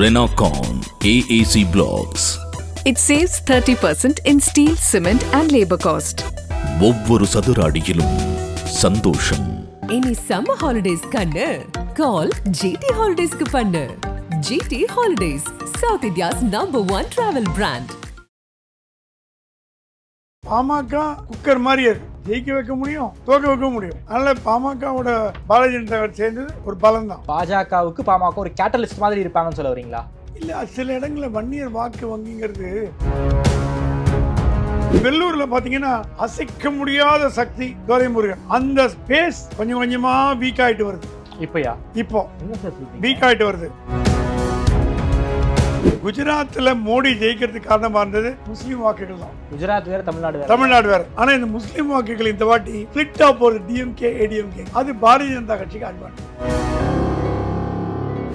Renocon AAC blocks. It saves 30% in steel, cement and labor cost. ஒவ்வொரு சதுர அடியிலும் சந்தோஷம் இனி சம்மர் ஹாலிடேஸ் கண்ணு கால் ஜிடி ஹாலிடேஸ்க்கு பண்ணு GT holidays South India's number one travel brand பாமக குக்கர் மாதிரி ஜெயிக்க வைக்க முடியும் தோக்க வைக்க முடியும் அதனால பாமகவோட பாலாஜி சேர்ந்தது ஒரு பலம் தான் பாஜகவுக்கு பாமக ஒரு கேட்டலிஸ்ட் மாதிரி இருப்பாங்கன்னு சொல்ல வரீங்களா இல்லை சில இடங்களில் வன்னியர் வாக்கு வங்கிங்கிறது வெள்ளூர்ல பாத்தீங்கன்னா அசைக்க முடியாத சக்தி துரைமுருகன் அந்த ஸ்பேஸ் கொஞ்சம் கொஞ்சமா வீக் ஆயிட்டு வருது இப்பயா இப்போ வீக் ஆயிட்டு வருது குஜராத்தில் மோடி ஜெயிக்கிறதுக்கு காரணமாக இருந்தது முஸ்லீம் வாக்குகள் தான் குஜராத் வேற தமிழ்நாடு தமிழ்நாடு வேற ஆனால் இந்த முஸ்லீம் வாக்குகள் இந்த வாட்டி ஃபிளிட்டாக போகிறது டிஎம்கே ஏடிஎம்கே அது பாரதிய ஜனதா கட்சிக்கு அட்வான்டேஜ்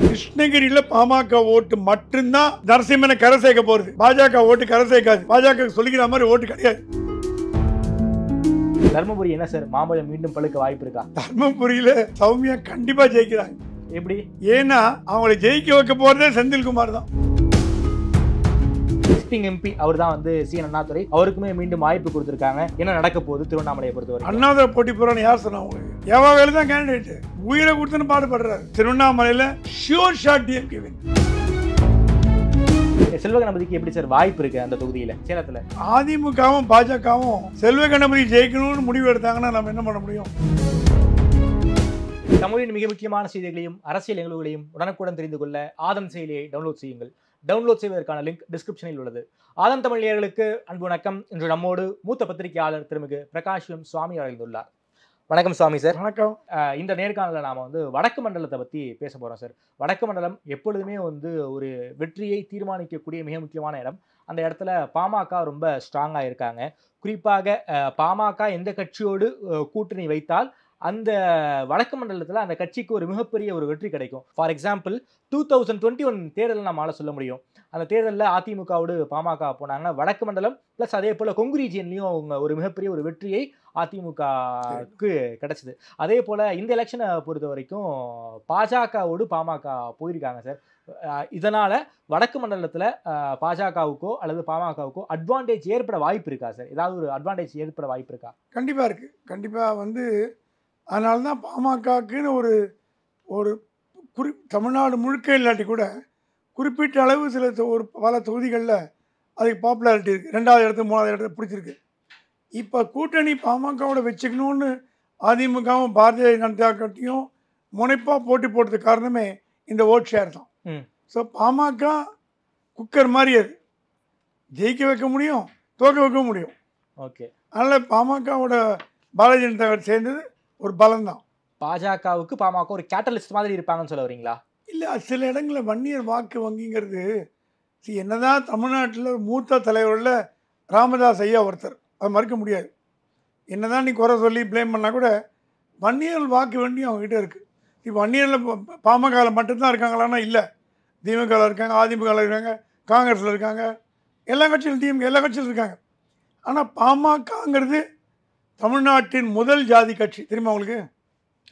கிருஷ்ணகிரியில பாமக ஓட்டு மட்டும்தான் நரசிம்மனை கரை சேர்க்க போறது பாஜக ஓட்டு கரை சேர்க்காது பாஜக சொல்லிக்கிற மாதிரி ஓட்டு கிடையாது தர்மபுரி என்ன சார் மாம்பழம் மீண்டும் பழுக்க வாய்ப்பு இருக்கா தர்மபுரியில சௌமியா கண்டிப்பா ஜெயிக்கிறாங்க எப்படி ஏன்னா அவங்களை ஜெயிக்க வைக்க போறதே செந்தில்குமார் தான் சிட்டிங் எம்பி அவர் தான் வந்து சி என் அண்ணாதுரை அவருக்குமே மீண்டும் வாய்ப்பு கொடுத்துருக்காங்க என்ன நடக்க போகுது திருவண்ணாமலையை பொறுத்தவரை அண்ணாதுரை போட்டி போறான்னு யார் சொன்னா உங்களுக்கு எவ்வளவு தான் கேண்டிடேட் உயிரை கொடுத்துன்னு பாடுபடுறாரு திருவண்ணாமலையில ஷியோர் ஷாட் டிஎம்கே செல்வ கணபதிக்கு எப்படி சார் வாய்ப்பு இருக்கு அந்த தொகுதியில சேலத்துல அதிமுகவும் பாஜகவும் செல்வ கணபதி ஜெயிக்கணும்னு முடிவு எடுத்தாங்கன்னா நம்ம என்ன பண்ண முடியும் தமிழின் மிக முக்கியமான செய்திகளையும் அரசியல் நிகழ்வுகளையும் உடனுக்குடன் தெரிந்து கொள்ள ஆதம் செயலியை டவுன்லோட் செய்யுங்கள் டவுன்லோட் செய்வதற்கான லிங்க் டிஸ்கிரிப்ஷனில் உள்ளது ஆதம் தமிழியர்களுக்கு அன்பு வணக்கம் இன்று நம்மோடு மூத்த பத்திரிகையாளர் திருமிகு பிரகாஷ்யம் சுவாமி அழைந்துள்ளார் வணக்கம் சுவாமி சார் வணக்கம் இந்த நேர்காணலில் நாம் வந்து வடக்கு மண்டலத்தை பற்றி பேச போகிறோம் சார் வடக்கு மண்டலம் எப்பொழுதுமே வந்து ஒரு வெற்றியை தீர்மானிக்கக்கூடிய மிக முக்கியமான இடம் அந்த இடத்துல பாமக ரொம்ப ஸ்ட்ராங்காக இருக்காங்க குறிப்பாக பாமக எந்த கட்சியோடு கூட்டணி வைத்தால் அந்த வடக்கு மண்டலத்தில் அந்த கட்சிக்கு ஒரு மிகப்பெரிய ஒரு வெற்றி கிடைக்கும் for example two thousand twenty one தேர்தலில் நம்மளால் சொல்ல முடியும் அந்த தேர்தலில் அதிமுகவோடு பாமக போனாங்க வடக்கு மண்டலம் ப்ளஸ் அதே போல் கொங்கு ரீஜியன்லையும் அவங்க ஒரு மிகப்பெரிய ஒரு வெற்றியை அதிமுகவுக்கு கிடச்சிது அதே போல் இந்த எலெக்ஷனை பொறுத்த வரைக்கும் பாஜகவோடு பாமக போயிருக்காங்க சார் இதனால் வடக்கு மண்டலத்தில் பாஜகவுக்கோ அல்லது பாமகவுக்கோ அட்வான்டேஜ் ஏற்பட வாய்ப்பு இருக்கா சார் ஏதாவது ஒரு அட்வான்டேஜ் ஏற்பட வாய்ப்பு இருக்கா கண்டிப்பாக இருக்குது கண்டிப்பாக வந்து அதனால தான் பாமகக்குன்னு ஒரு ஒரு குறி தமிழ்நாடு முழுக்க இல்லாட்டி கூட குறிப்பிட்ட அளவு சில ஒரு பல தொகுதிகளில் அதுக்கு பாப்புலாரிட்டி இருக்குது ரெண்டாவது இடத்துல மூணாவது இடத்துல பிடிச்சிருக்கு இப்போ கூட்டணி பாமகவோட வச்சுக்கணும்னு அதிமுகவும் பாரதிய ஜனதா கட்சியும் முனைப்பாக போட்டி போட்டதுக்கு காரணமே இந்த ஓட் ஷேர் தான் ஸோ பாமக குக்கர் மாதிரி அது ஜெயிக்க வைக்க முடியும் தோக்க வைக்க முடியும் ஓகே அதனால் பாமகவோட பாரதிய ஜனதா கட்சி சேர்ந்தது ஒரு பலம் தான் பாஜகவுக்கு பாமக ஒரு கேட்டலிஸ்ட் மாதிரி இருப்பாங்கன்னு சொல்ல வரீங்களா இல்லை சில இடங்களில் வன்னியர் வாக்கு வங்கிங்கிறது என்னதான் தமிழ்நாட்டில் மூத்த தலைவரில் ராமதாஸ் ஐயா ஒருத்தர் அது மறுக்க முடியாது என்னதான் நீ குறை சொல்லி ப்ளேம் பண்ணால் கூட வன்னியர்கள் வாக்கு அவங்க அவங்ககிட்ட இருக்குது இப்போ வன்னியரில் பாமகவில் மட்டும்தான் இருக்காங்களான்னா இல்லை திமுகவில் இருக்காங்க அதிமுகவில் இருக்காங்க காங்கிரஸில் இருக்காங்க எல்லா கட்சியிலும் திமுக எல்லா கட்சியிலும் இருக்காங்க ஆனால் பாமகங்கிறது தமிழ்நாட்டின் முதல் ஜாதி கட்சி தெரியுமா உங்களுக்கு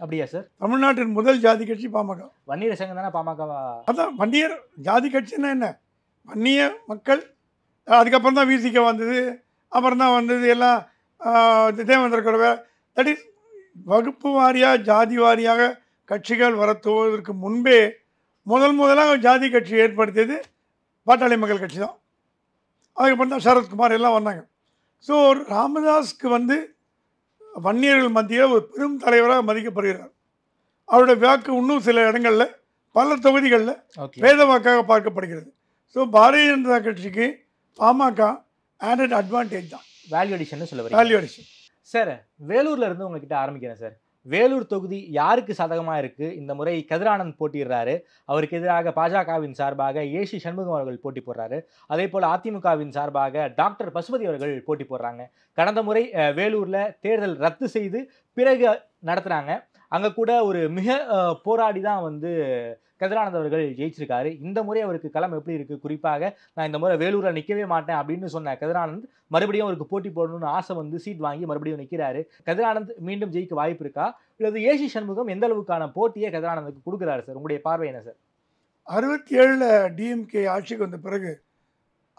அப்படியா சார் தமிழ்நாட்டின் முதல் ஜாதி கட்சி பாமக வன்னியர் சங்கம் தானே பாமகவா அதான் வன்னியர் ஜாதி கட்சின்னா என்ன வன்னிய மக்கள் அதுக்கப்புறம் தான் வீசிக்க வந்தது அப்புறம் தான் வந்தது எல்லாம் தேவந்திர குரவை தட் இஸ் வகுப்பு வாரியாக ஜாதி வாரியாக கட்சிகள் வர துவதற்கு முன்பே முதல் முதலாக ஜாதி கட்சி ஏற்படுத்தியது பாட்டாளி மக்கள் கட்சி தான் அதுக்கப்புறம் தான் சரத்குமார் எல்லாம் வந்தாங்க ஸோ ராமதாஸ்க்கு வந்து வன்னியர்கள் மத்தியில் ஒரு பெரும் தலைவராக மதிக்கப்படுகிறார் அவருடைய வாக்கு இன்னும் சில இடங்களில் பல தொகுதிகளில் வேத வாக்காக பார்க்கப்படுகிறது ஸோ பாரதிய ஜனதா கட்சிக்கு பாமக ஆண்டட் அட்வான்டேஜ் தான் வேல்யூ அடிஷன் சொல்லுவார் வேல்யூ அடிஷன் சார் வேலூரில் இருந்து உங்ககிட்ட ஆரம்பிக்கிறேன் சார் வேலூர் தொகுதி யாருக்கு சாதகமாக இருக்குது இந்த முறை கதிரானந்த் போட்டிடுறாரு அவருக்கு எதிராக பாஜகவின் சார்பாக ஏசி சண்முகம் அவர்கள் போட்டி போடுறாரு அதே போல் அதிமுகவின் சார்பாக டாக்டர் பசுபதி அவர்கள் போட்டி போடுறாங்க கடந்த முறை வேலூரில் தேர்தல் ரத்து செய்து பிறகு நடத்துகிறாங்க அங்கே கூட ஒரு மிக போராடி தான் வந்து கதிரானந்த் அவர்கள் ஜெயிச்சிருக்காரு இந்த முறை அவருக்கு களம் எப்படி இருக்குது குறிப்பாக நான் இந்த முறை வேலூரில் நிற்கவே மாட்டேன் அப்படின்னு சொன்ன கதிரானந்த் மறுபடியும் அவருக்கு போட்டி போடணும்னு ஆசை வந்து சீட் வாங்கி மறுபடியும் நிற்கிறாரு கதிரானந்த் மீண்டும் ஜெயிக்க வாய்ப்பு இருக்கா இல்லது ஏசி சண்முகம் எந்த அளவுக்கான போட்டியை கதிரானந்துக்கு கொடுக்குறாரு சார் உங்களுடைய பார்வை என்ன சார் அறுபத்தி ஏழில் டிஎம்கே ஆட்சிக்கு வந்த பிறகு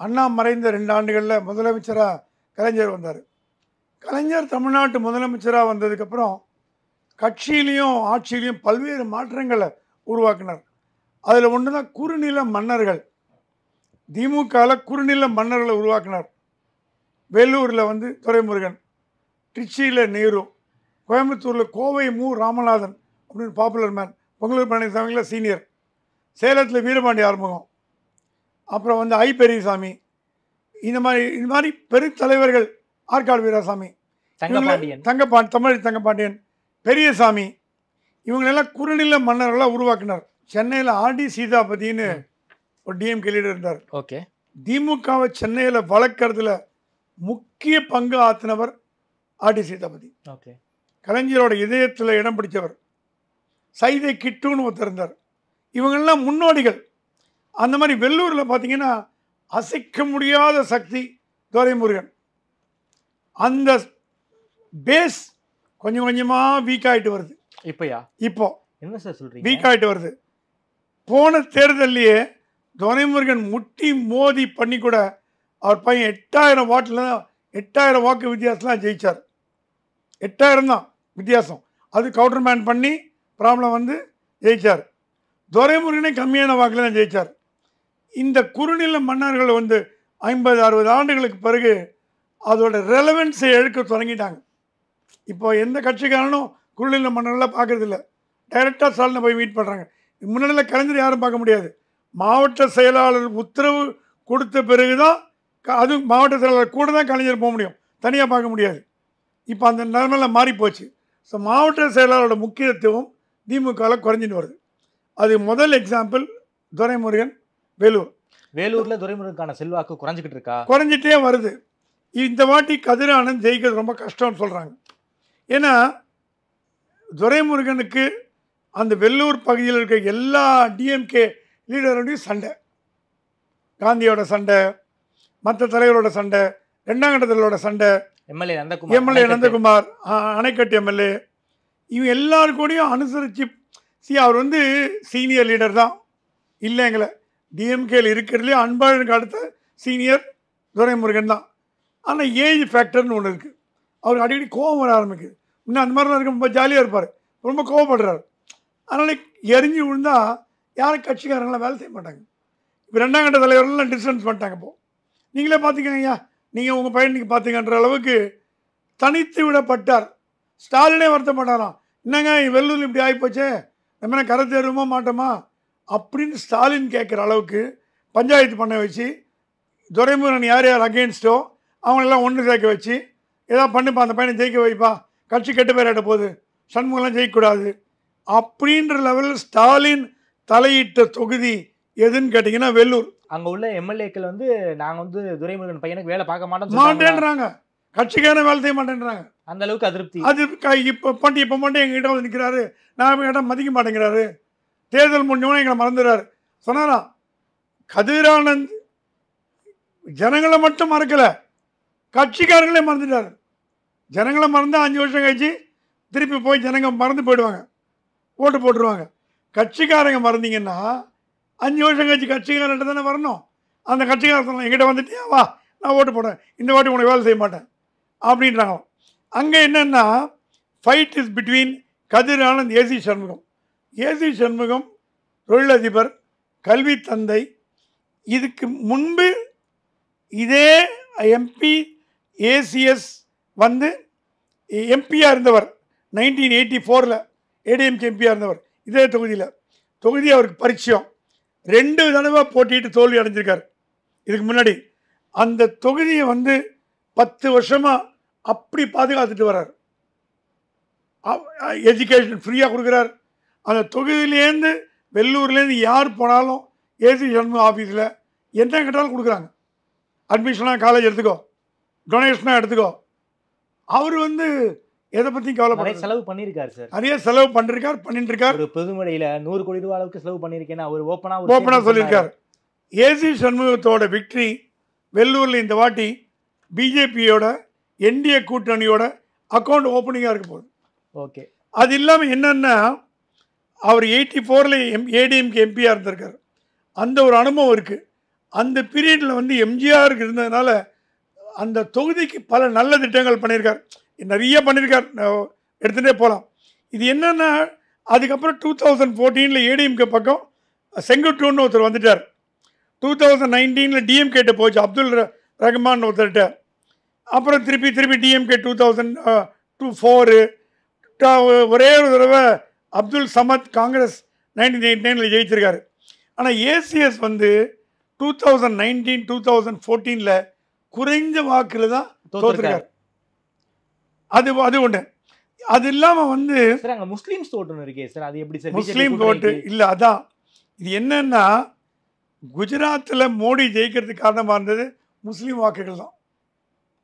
அண்ணா மறைந்த ரெண்டு ஆண்டுகளில் முதலமைச்சராக கலைஞர் வந்தார் கலைஞர் தமிழ்நாட்டு முதலமைச்சராக வந்ததுக்கப்புறம் கட்சியிலையும் ஆட்சியிலையும் பல்வேறு மாற்றங்களை உருவாக்கினார் அதில் ஒன்றுனா குறுநில மன்னர்கள் திமுகவில் குறுநில மன்னர்களை உருவாக்கினார் வேலூரில் வந்து துரைமுருகன் ட்ரிச்சியில் நேரு கோயம்புத்தூரில் கோவை மு ராமநாதன் அப்படின்னு பாப்புலர் மேன் பொங்கலூர் பழனிசாமியில் சீனியர் சேலத்தில் வீரபாண்டி ஆறுமுகம் அப்புறம் வந்து ஐ பெரியசாமி இந்த மாதிரி இந்த மாதிரி பெருத்தலைவர்கள் ஆற்காடு வீராசாமி தங்கப்பாண்டியன் தமிழ் தங்கப்பாண்டியன் பெரியசாமி இவங்களெல்லாம் குறுநில மன்னர்களாக உருவாக்கினார் சென்னையில் ஆர்டி சீதாபதினு ஒரு டிஎம்கே லீடர் இருந்தார் ஓகே திமுகவை சென்னையில் வளர்க்குறதுல முக்கிய பங்கு ஆத்தினவர் ஆர்டி சீதாபதி ஓகே கலைஞரோட இதயத்தில் இடம் பிடிச்சவர் சைதை கிட்டுன்னு ஒருத்தர் இருந்தார் இவங்கெல்லாம் முன்னோடிகள் அந்த மாதிரி வெள்ளூரில் பார்த்தீங்கன்னா அசைக்க முடியாத சக்தி துரைமுருகன் அந்த பேஸ் கொஞ்சம் கொஞ்சமாக வீக் ஆகிட்டு வருது இப்போயா இப்போ என்ன சார் சொல்கிறீங்க வீக் ஆகிட்டு வருது போன தேர்தல்லையே துரைமுருகன் முட்டி மோதி பண்ணி கூட அவர் பையன் எட்டாயிரம் வாட்டில் தான் எட்டாயிரம் வாக்கு வித்தியாசம்லாம் ஜெயித்தார் எட்டாயிரம் தான் வித்தியாசம் அது கவுண்டர் மேன் பண்ணி ப்ராப்ளம் வந்து ஜெயித்தார் துரைமுருகனே கம்மியான வாக்கில் தான் ஜெயித்தார் இந்த குறுநில மன்னர்கள் வந்து ஐம்பது அறுபது ஆண்டுகளுக்கு பிறகு அதோட ரெலவென்ஸை எழுக்க தொடங்கிட்டாங்க இப்போ எந்த கட்சிக்காரனும் குறுநில மன்னர்களாக பார்க்குறதில்ல டைரெக்டாக ஸ்டாலினை போய் மீட் பண்ணுறாங்க முன்னணியில் கலைஞர் யாரும் பார்க்க முடியாது மாவட்ட செயலாளர் உத்தரவு கொடுத்த பிறகு தான் அது மாவட்ட செயலாளர் கூட தான் கலைஞர் போக முடியும் தனியாக பார்க்க முடியாது இப்போ அந்த நிலைமையில் மாறிப்போச்சு ஸோ மாவட்ட செயலாளரோட முக்கியத்துவம் திமுகவில் குறைஞ்சின்னு வருது அது முதல் எக்ஸாம்பிள் துரைமுருகன் வேலூர் வேலூரில் துரைமுருகனுக்கான செல்வாக்கு குறைஞ்சிக்கிட்டு இருக்கா குறைஞ்சிட்டே வருது இந்த வாட்டி கதிரானந்த் ஜெயிக்கிறது ரொம்ப கஷ்டம்னு சொல்கிறாங்க ஏன்னா துரைமுருகனுக்கு அந்த வெள்ளூர் பகுதியில் இருக்க எல்லா டிஎம்கே லீடரோடையும் சண்டை காந்தியோட சண்டை மற்ற தலைவரோட சண்டை ரெண்டாம் சண்டை எம்எல்ஏ நந்தகுமார் எம்எல்ஏ நந்தகுமார் அணைக்கட்டு எம்எல்ஏ இவங்க எல்லாருக்கூடையும் கூடயும் அனுசரித்து சி அவர் வந்து சீனியர் லீடர் தான் இல்லை எங்களை டிஎம்கேயில் இருக்கிறதுலே அன்பாளனுக்கு காலத்து சீனியர் துரைமுருகன் தான் ஆனால் ஏஜ் ஃபேக்டர்னு ஒன்று இருக்குது அவருக்கு அடிக்கடி கோபம் வர ஆரம்பிக்குது இன்னும் அந்த மாதிரிலாம் இருக்கும் ரொம்ப ஜாலியாக இருப்பார் ரொம்ப கோவப்படுறாரு அதனால் எரிஞ்சு விழுந்தால் யாரும் கட்சிக்காரங்களாம் வேலை செய்ய மாட்டாங்க இப்போ ரெண்டாம் கட்ட தலைவர்கள்லாம் டிஸ்டன்ஸ் பண்ணிட்டாங்க இப்போ நீங்களே ஐயா நீங்கள் உங்கள் பையனுக்கு பார்த்துக்கன்ற அளவுக்கு தனித்து விடப்பட்டார் ஸ்டாலினே வருத்தப்பட்டாராம் என்னங்க வெள்ளூர் இப்படி ஆகிப்போச்சே நம்ம என்ன கரை தேர்வுமா மாட்டோமா அப்படின்னு ஸ்டாலின் கேட்குற அளவுக்கு பஞ்சாயத்து பண்ண வச்சு துரைமுருகன் யார் யார் அகெயின்ஸ்டோ அவங்களெல்லாம் ஒன்று சேர்க்க வச்சு ஏதாவது பண்ணுப்பா அந்த பையனை ஜெயிக்க வைப்பா கட்சி கெட்டு பேராட்ட போகுது சண்முகம்லாம் ஜெயிக்கக்கூடாது அப்படின்ற லெவலில் ஸ்டாலின் தலையிட்ட தொகுதி எதுன்னு கேட்டிங்கன்னா வெள்ளூர் அங்கே உள்ள எம்எல்ஏக்கள் வந்து நாங்கள் வந்து துரைமுருகன் பையனுக்கு வேலை பார்க்க மாட்டோம் மாட்டேன்றாங்க கட்சிக்கான வேலை செய்ய மாட்டேன்றாங்க அந்த அளவுக்கு அதிருப்தி அது இப்போ பாண்டி இப்போ மட்டும் எங்கள் கிட்ட வந்து நிற்கிறாரு நான் இடம் மதிக்க மாட்டேங்கிறாரு தேர்தல் முடிஞ்சவனே எங்களை மறந்துடுறாரு சொன்னாராம் கதிரானந்த் ஜனங்களை மட்டும் மறக்கலை கட்சிக்காரங்களே மறந்துட்டார் ஜனங்களை மறந்து அஞ்சு வருஷம் கழிச்சு திருப்பி போய் ஜனங்க மறந்து போயிடுவாங்க ஓட்டு போட்டுருவாங்க கட்சிக்காரங்க மறந்தீங்கன்னா அஞ்சு வருஷம் கழிச்சு கட்சிக்காரன்ட்டு தானே வரணும் அந்த கட்சிக்காரன் சொல்லலாம் எங்கிட்ட வந்துட்டியா வா நான் ஓட்டு போடுறேன் இந்த வாட்டி உனக்கு வேலை செய்ய மாட்டேன் அப்படின்றாங்க அங்கே என்னென்னா fight is between Kathir Anand AC Shanmugam AC Shanmugam தொழிலதிபர் கல்வி தந்தை இதுக்கு முன்பு இதே எம்பி ஏசிஎஸ் வந்து எம்பியாக இருந்தவர் நைன்டீன் எயிட்டி ஃபோரில் ஏடிஎம்கே எம்பியாக இருந்தவர் இதே தொகுதியில் தொகுதி அவருக்கு பரிச்சயம் ரெண்டு தடவை போட்டிட்டு தோல்வி அடைஞ்சிருக்கார் இதுக்கு முன்னாடி அந்த தொகுதியை வந்து பத்து வருஷமாக அப்படி பாதுகாத்துட்டு வர்றார் எஜுகேஷன் ஃப்ரீயாக கொடுக்குறார் அந்த தொகுதியிலேருந்து வெள்ளூர்லேருந்து யார் போனாலும் ஏசி ஜன்ம ஆஃபீஸில் என்ன கேட்டாலும் கொடுக்குறாங்க அட்மிஷனாக காலேஜ் எடுத்துக்கோ டொனேஷனாக எடுத்துக்கோ அவர் வந்து எதை பற்றியும் கவலைப்படுற செலவு பண்ணிருக்காரு சார் நிறைய செலவு பண்ணிருக்கார் பண்ணிட்டு இருக்காரு ஒரு நூறு கோடி ரூபாய் அளவுக்கு செலவு பண்ணியிருக்கேன்னு அவர் ஓப்பனா ஓப்பனா சொல்லியிருக்காரு ஏசி சண்முகத்தோட விக்ட்ரி வெள்ளூரில் இந்த வாட்டி பிஜேபியோட என்டிஏ கூட்டணியோட அக்கௌண்ட் ஓப்பனிங்காக இருக்க போகுது ஓகே அது இல்லாமல் என்னென்னா அவர் எயிட்டி ஃபோரில் எம் ஏடிஎம்கே எம்பியாக இருந்திருக்கார் அந்த ஒரு அனுபவம் இருக்குது அந்த பீரியடில் வந்து எம்ஜிஆருக்கு இருந்ததுனால அந்த தொகுதிக்கு பல நல்ல திட்டங்கள் பண்ணியிருக்கார் நிறைய பண்ணியிருக்கார் எடுத்துகிட்டே போகலாம் இது என்னென்னா அதுக்கப்புறம் டூ தௌசண்ட் ஃபோர்டீனில் ஏடிஎம்கே பக்கம் செங்குட்டூன்னு ஒருத்தர் வந்துட்டார் டூ தௌசண்ட் நைன்டீனில் டிஎம்கேட்ட போச்சு அப்துல் ரஹ்மான் ஒருத்தர்கிட்ட அப்புறம் திருப்பி திருப்பி DMK two thousand two four ஒரே ஒரு தடவை அப்துல் சமத் காங்கிரஸ் நைன்டீன் எயிட் நைனில் ஜெயிச்சிருக்காரு ஆனால் ஏசிஎஸ் வந்து two thousand nineteen two thousand ஃபோர்டீனில் குறைஞ்ச வாக்கில் தான் தோற்றுருக்கார் அது அது ஒன்று அது இல்லாமல் வந்து முஸ்லீம் இருக்கே சார் அது எப்படி சார் முஸ்லீம் ஓட்டு இல்லை அதான் இது என்னன்னா குஜராத்தில் மோடி ஜெயிக்கிறதுக்கு காரணமாக இருந்தது முஸ்லீம் வாக்குகள் தான்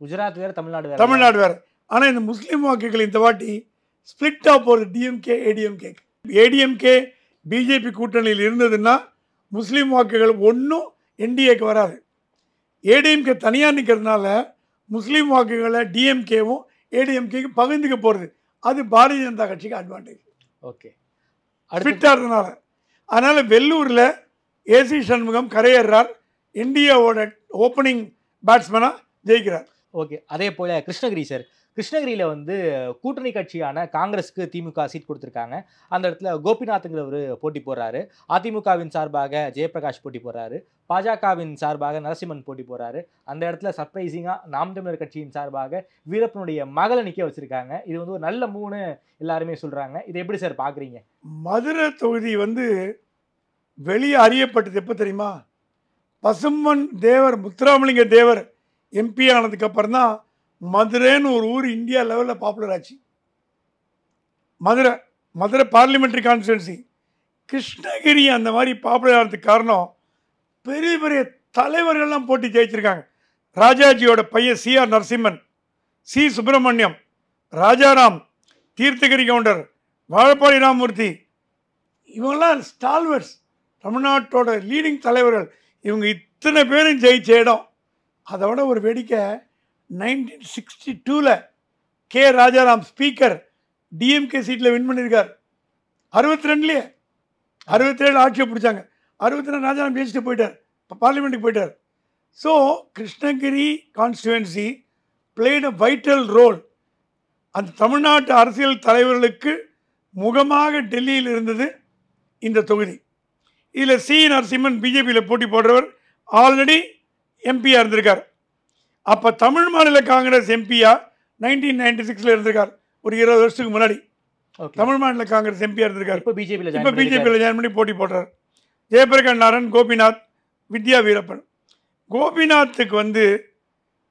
குஜராத் வேறு தமிழ்நாடு வேறு தமிழ்நாடு வேறு ஆனால் இந்த முஸ்லீம் வாக்குகள் இந்த வாட்டி ஆஃப் ஒரு டிஎம்கே ஏடிஎம்கே ஏடிஎம்கே பிஜேபி கூட்டணியில் இருந்ததுன்னா முஸ்லீம் வாக்குகள் ஒன்றும் என்டிஏக்கு வராது ஏடிஎம்கே தனியாக நிற்கிறதுனால முஸ்லீம் வாக்குகளை டிஎம்கேவும் ஏடிஎம்கேக்கு பகிர்ந்துக்க போகிறது அது பாரதிய ஜனதா கட்சிக்கு அட்வான்டேஜ் ஓகே ஃபிட்டாக அதனால் வெள்ளூரில் ஏசி சண்முகம் கரையேறார் இந்தியாவோட ஓப்பனிங் பேட்ஸ்மேனாக ஜெயிக்கிறார் ஓகே அதே போல் கிருஷ்ணகிரி சார் கிருஷ்ணகிரியில் வந்து கூட்டணி கட்சியான காங்கிரஸுக்கு திமுக சீட் கொடுத்துருக்காங்க அந்த இடத்துல கோபிநாத்ங்கிறவர் போட்டி போடுறாரு அதிமுகவின் சார்பாக ஜெயபிரகாஷ் போட்டி போடுறாரு பாஜகவின் சார்பாக நரசிம்மன் போட்டி போகிறாரு அந்த இடத்துல சர்ப்ரைசிங்காக நாம் தமிழர் கட்சியின் சார்பாக வீரப்பனுடைய மகளை நிற்க வச்சுருக்காங்க இது வந்து ஒரு நல்ல மூணு எல்லாருமே சொல்கிறாங்க இதை எப்படி சார் பார்க்குறீங்க மதுரை தொகுதி வந்து வெளியே அறியப்பட்டது எப்போ தெரியுமா பசும்பன் தேவர் முத்துராமலிங்க தேவர் எம்பி ஆனதுக்கப்புறம் தான் மதுரைன்னு ஒரு ஊர் இந்தியா லெவலில் பாப்புலர் ஆச்சு மதுரை மதுரை பார்லிமெண்ட்ரி கான்ஸ்டுவன்சி கிருஷ்ணகிரி அந்த மாதிரி பாப்புலர் ஆகிறதுக்கு காரணம் பெரிய பெரிய தலைவர்கள்லாம் போட்டி ஜெயிச்சிருக்காங்க ராஜாஜியோட பையன் C R Narasimhan C Subramaniam Rajaram Theerthagiri Gounder Vazhapadi Ramamurthy இவங்கெல்லாம் ஸ்டால்வர்ஸ் தமிழ்நாட்டோட லீடிங் தலைவர்கள் இவங்க இத்தனை பேரும் ஜெயிச்ச இடம் அதோட ஒரு வேடிக்கை நைன்டீன் சிக்ஸ்டி டூவில் கே ராஜாராம் ஸ்பீக்கர் டிஎம்கே சீட்டில் வின் பண்ணியிருக்கார் அறுபத்தி ரெண்டுலேயே அறுபத்தி ஏழு ஆட்சியை பிடிச்சாங்க அறுபத்தி ரெண்டு ராஜாராம் ஜெயிச்சுட்டு போயிட்டார் பார்லிமெண்ட்டுக்கு போயிட்டார் so Krishnagiri constituency played a vital role அந்த தமிழ்நாட்டு அரசியல் தலைவர்களுக்கு முகமாக டெல்லியில் இருந்தது இந்த தொகுதி இதில் சி நரசிம்மன் பிஜேபியில் போட்டி போடுறவர் ஆல்ரெடி எம்பியாக இருந்திருக்கார் அப்போ தமிழ் மாநில காங்கிரஸ் எம்பியா நைன்டீன் நைன்டி சிக்ஸில் இருந்திருக்கார் ஒரு இருபது வருஷத்துக்கு முன்னாடி தமிழ் மாநில காங்கிரஸ் எம்பியா இருந்திருக்கார் இப்போ பிஜேபியில் இப்போ பிஜேபியில் ஜாயின் பண்ணி போட்டி போடுறார் ஜெயபிரகாஷ் நாரன் கோபிநாத் வித்யா வீரப்பன் கோபிநாத்துக்கு வந்து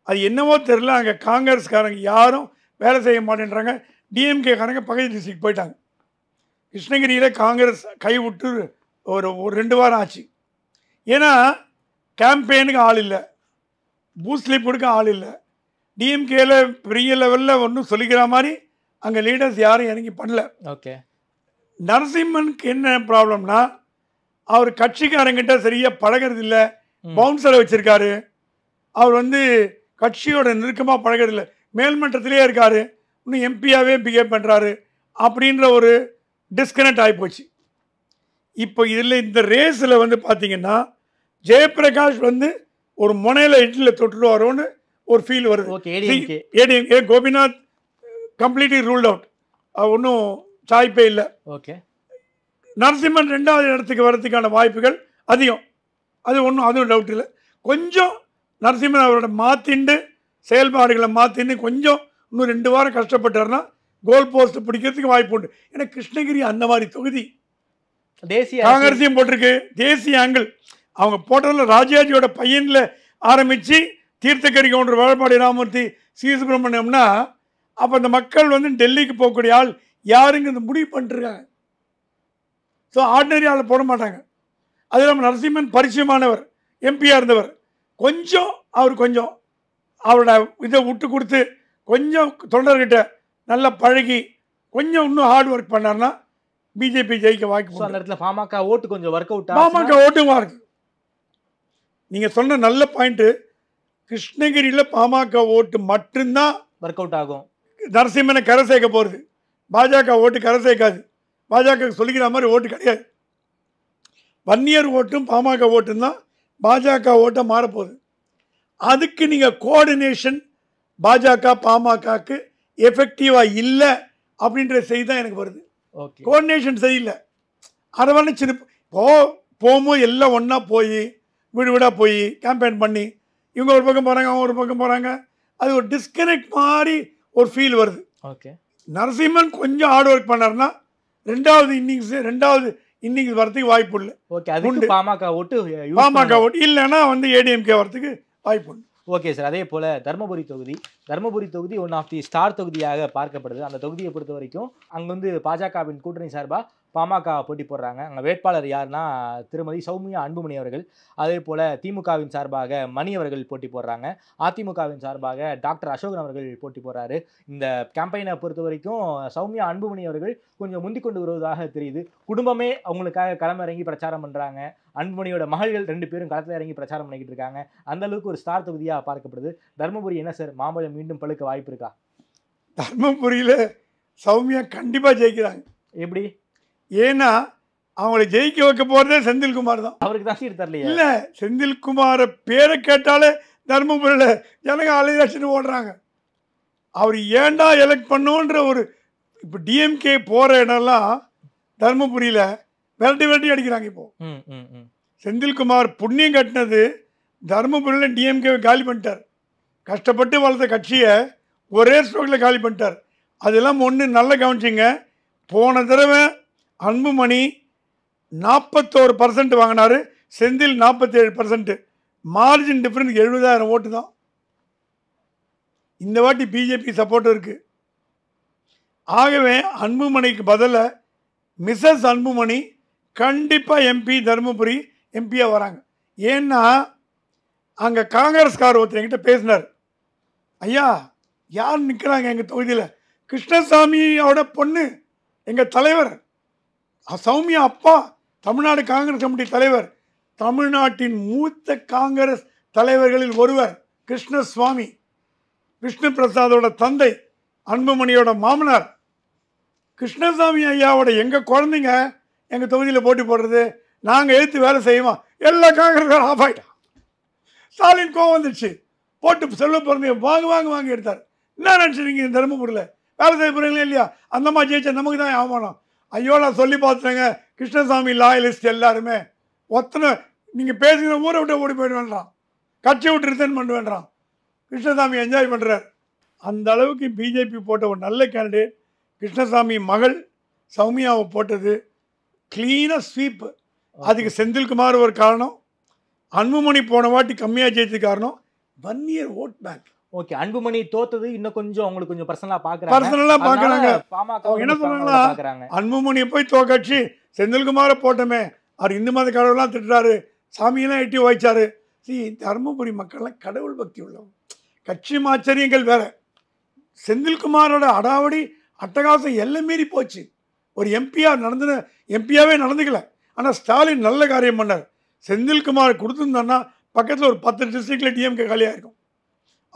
அது என்னவோ தெரில அங்கே காங்கிரஸ்காரங்க யாரும் வேலை செய்ய மாட்டேன்றாங்க டிஎம்கேக்காரங்க பகுதி டிஸ்ட்ரிக்ட் போயிட்டாங்க கிருஷ்ணகிரியில் காங்கிரஸ் கைவிட்டு ஒரு ஒரு ரெண்டு வாரம் ஆச்சு ஏன்னா கேம்பெயினுக்கு ஆள் இல்லை பூஸ்லிப் கொடுக்க ஆள் இல்லை டிஎம்கேல பெரிய லெவலில் ஒன்றும் சொல்லிக்கிற மாதிரி அங்கே லீடர்ஸ் யாரும் இறங்கி பண்ணல ஓகே நரசிம்மனுக்கு என்ன ப்ராப்ளம்னா அவர் கட்சிக்காரங்கிட்ட சரியாக பழகிறது இல்லை பவுன்சரை வச்சுருக்காரு அவர் வந்து கட்சியோட நெருக்கமாக பழகிறது இல்லை மேல்மன்றத்திலே இருக்கார் இன்னும் எம்பியாகவே பிஹேவ் பண்ணுறாரு அப்படின்ற ஒரு டிஸ்கனெக்ட் ஆகிப்போச்சு இப்போ இதில் இந்த ரேஸில் வந்து பார்த்திங்கன்னா ஜெயபிரகாஷ் வந்து ஒரு முனையில் இட்லியில் தொட்டுட்டு ஒரு ஃபீல் வருது ஏடிஎம் ஏ கோபிநாத் கம்ப்ளீட்லி ரூல்ட் அவுட் அது ஒன்றும் சாய்ப்பே இல்லை ஓகே நரசிம்மன் ரெண்டாவது இடத்துக்கு வர்றதுக்கான வாய்ப்புகள் அதிகம் அது ஒன்றும் அதுவும் டவுட் இல்லை கொஞ்சம் நரசிம்மன் அவரோட மாற்றிண்டு செயல்பாடுகளை மாற்றின்னு கொஞ்சம் இன்னும் ரெண்டு வாரம் கஷ்டப்பட்டார்னா கோல் போஸ்ட் பிடிக்கிறதுக்கு வாய்ப்பு உண்டு ஏன்னா கிருஷ்ணகிரி அந்த மாதிரி தொகுதி தேசிய காங்கிரஸையும் போட்டிருக்கு தேசிய ஆங்கிள் அவங்க போட்டதில் ராஜாஜியோட பையனில் ஆரம்பித்து தீர்த்தக்கரி கவுண்டர் வேளப்பாடி ராமமூர்த்தி சி சுப்பிரமணியம்னா அப்போ இந்த மக்கள் வந்து டெல்லிக்கு போகக்கூடிய ஆள் யாருங்க இந்த முடிவு பண்ணிருக்காங்க ஸோ ஆர்டினரி ஆளை போட மாட்டாங்க அது இல்லாமல் நரசிம்மன் பரிச்சயமானவர் எம்பியாக இருந்தவர் கொஞ்சம் அவர் கொஞ்சம் அவரோட இதை விட்டு கொடுத்து கொஞ்சம் தொண்டர்கிட்ட நல்லா பழகி கொஞ்சம் இன்னும் ஹார்ட் ஒர்க் பண்ணார்னா பிஜேபி ஜெயிக்க வாய்ப்பு அந்த இடத்துல பாமக ஓட்டு கொஞ்சம் ஒர்க் அவுட் பாமக ஓட்டு இருக்கு நீங்கள் சொன்ன நல்ல பாயிண்ட்டு கிருஷ்ணகிரியில் பாமக ஓட்டு மட்டும்தான் ஒர்க் அவுட் ஆகும் நரசிம்மனை கரை சேர்க்க போகிறது பாஜக ஓட்டு கரை சேர்க்காது பாஜக சொல்லிக்கிற மாதிரி ஓட்டு கிடையாது வன்னியர் ஓட்டும் பாமக ஓட்டும் தான் பாஜக ஓட்டை மாறப்போகுது அதுக்கு நீங்கள் கோஆர்டினேஷன் பாஜக பாமகக்கு எஃபெக்டிவாக இல்லை அப்படின்ற செய்தி தான் எனக்கு வருது கோஆர்டினேஷன் சரியில்லை அரவணைச்சு இப்போது போகும்போது எல்லாம் ஒன்றா போய் வீடு வீடாக போய் கேம்பெயின் பண்ணி இவங்க ஒரு பக்கம் போகிறாங்க அவங்க ஒரு பக்கம் போகிறாங்க அது ஒரு டிஸ்கனெக்ட் மாதிரி ஒரு ஃபீல் வருது ஓகே நரசிம்மன் கொஞ்சம் ஹார்ட் ஒர்க் பண்ணார்னா ரெண்டாவது இன்னிங்ஸ் ரெண்டாவது இன்னிங்ஸ் வரதுக்கு வாய்ப்பு இல்லை ஓகே அது பாமக ஓட்டு uh, பாமக ஓட்டு இல்லைன்னா வந்து ஏடிஎம்கே வரதுக்கு வாய்ப்பு உண்டு ஓகே சார் அதே போல் தருமபுரி தொகுதி தருமபுரி தொகுதி ஒன் ஆஃப் தி ஸ்டார் தொகுதியாக பார்க்கப்படுது அந்த தொகுதியை பொறுத்த வரைக்கும் அங்கே வந்து பாஜகவின் கூட்டணி சார்பாக பாமக போட்டி போடுறாங்க அங்கே வேட்பாளர் யார்னா திருமதி சௌமியா அன்புமணி அவர்கள் அதே போல் திமுகவின் சார்பாக மணி அவர்கள் போட்டி போடுறாங்க அதிமுகவின் சார்பாக டாக்டர் அசோகன் அவர்கள் போட்டி போடுறாரு இந்த கேம்பெயினை பொறுத்த வரைக்கும் சௌமியா அன்புமணி அவர்கள் கொஞ்சம் முந்திக் கொண்டு வருவதாக தெரியுது குடும்பமே அவங்களுக்காக களமிறங்கி பிரச்சாரம் பண்ணுறாங்க அன்புமணியோட மகள்கள் ரெண்டு பேரும் களத்தில் இறங்கி பிரச்சாரம் பண்ணிக்கிட்டு இருக்காங்க அந்தளவுக்கு ஒரு ஸ்டார் தொகுதியாக பார்க்கப்படுது தர்மபுரி என்ன சார் மாம்பழம் மீண்டும் பழுக்க வாய்ப்பு இருக்கா தர்மபுரியில் சௌமியா கண்டிப்பாக ஜெயிக்கிறாங்க எப்படி ஏன்னா அவங்கள ஜெயிக்க வைக்க போகிறதே செந்தில்குமார் தான் அவருக்கு தான் இருக்கார் இல்ல செந்தில்குமார பேரை கேட்டாலே தருமபுரியில் ஜனங்க அலையாச்சுன்னு ஓடுறாங்க அவர் ஏண்டா எலெக்ட் பண்ணுன்ற ஒரு இப்போ டிஎம்கே போகிற இடம்லாம் தருமபுரியில் விரட்டி விரட்டி அடிக்கிறாங்க இப்போ செந்தில்குமார் புண்ணியம் கட்டினது தர்மபுரியில் டிஎம்கே காலி பண்ணிட்டார் கஷ்டப்பட்டு வளர்த்த கட்சியை ஒரே ஸ்ட்ரோக்கில் காலி பண்ணிட்டார் அதெல்லாம் ஒன்று நல்லா கவனிச்சிங்க போன தடவை அன்புமணி நாற்பத்தோரு பர்சன்ட் வாங்கினார் செந்தில் நாற்பத்தேழு பர்சன்ட் மார்ஜின் டிஃப்ரெண்ட் எழுபதாயிரம் ஓட்டு தான் இந்த வாட்டி பிஜேபி சப்போர்ட் இருக்குது ஆகவே அன்புமணிக்கு பதிலாக மிஸ்ஸஸ் அன்புமணி கண்டிப்பாக எம்பி தருமபுரி எம்பியாக வராங்க ஏன்னா அங்கே காங்கிரஸ்கார் ஒருத்தர் என்கிட்ட பேசினார் ஐயா யார் நிற்கிறாங்க எங்கள் தொகுதியில் கிருஷ்ணசாமியோட பொண்ணு எங்கள் தலைவர் சௌமியா அப்பா தமிழ்நாடு காங்கிரஸ் கமிட்டி தலைவர் தமிழ்நாட்டின் மூத்த காங்கிரஸ் தலைவர்களில் ஒருவர் கிருஷ்ணசுவாமி விஷ்ணு பிரசாதோட தந்தை அன்புமணியோட மாமனார் கிருஷ்ணசாமி ஐயாவோட எங்கள் குழந்தைங்க எங்கள் தொகுதியில் போட்டி போடுறது நாங்கள் எழுத்து வேலை செய்வோம் எல்லா காங்கிரஸ்காரும் ஆஃப் ஆகிட்டான் ஸ்டாலின் கோவம் வந்துடுச்சு போட்டு செல்ல பிறந்தீங்க வாங்க வாங்க வாங்கி எடுத்தார் என்ன நினச்சிருக்கீங்க தருமபுரியில் வேலை செய்ய போகிறீங்களே இல்லையா அந்தம்மா ஜெயிச்சா நமக்கு தான் அவமானம் ஐயோ நான் சொல்லி பார்த்துட்டேங்க கிருஷ்ணசாமி லாயலிஸ்ட் எல்லாருமே ஒத்தனை நீங்கள் பேசுகிற ஊரை விட்டு ஓடி போயிடுவேன்றான் கட்சியை விட்டு ரிசைன் பண்ணுவேன்றான் கிருஷ்ணசாமி என்ஜாய் பண்ணுறார் அந்த அளவுக்கு பிஜேபி போட்ட ஒரு நல்ல கேண்டிடேட் கிருஷ்ணசாமி மகள் சௌமியாவை போட்டது க்ளீனாக ஸ்வீப்பு அதுக்கு செந்தில்குமார் ஒரு காரணம் அன்புமணி போன வாட்டி கம்மியாக ஜெயிச்சது காரணம் one year vote bank okay Anbumani தோத்தது இன்னும் கொஞ்சம் அவங்களுக்கு கொஞ்சம் பர்சனலா பாக்குறாங்க பர்சனலா பாக்குறாங்க என்ன சொல்றாங்களா அன்புமணியை போய் தோக்கட்சி செந்தில்குமார போட்டமே அவர் இந்து மத கடவுள்லாம் திட்டுறாரு சாமியெல்லாம் எட்டி வாய்ச்சாரு சி தருமபுரி மக்கள்லாம் கடவுள் பக்தி உள்ளவங்க கட்சி ஆச்சரியங்கள் வேற செந்தில்குமாரோட அடாவடி அட்டகாசம் எல்லாம் மீறி போச்சு ஒரு எம்பியா நடந்து எம்பியாவே நடந்துக்கல ஆனால் ஸ்டாலின் நல்ல காரியம் பண்ணார் செந்தில்குமார் கொடுத்துருந்தான்னா பக்கத்தில் ஒரு பத்து டிஸ்ட்ரிக்டில் டிஎம்கே காலியாக இருக்கும்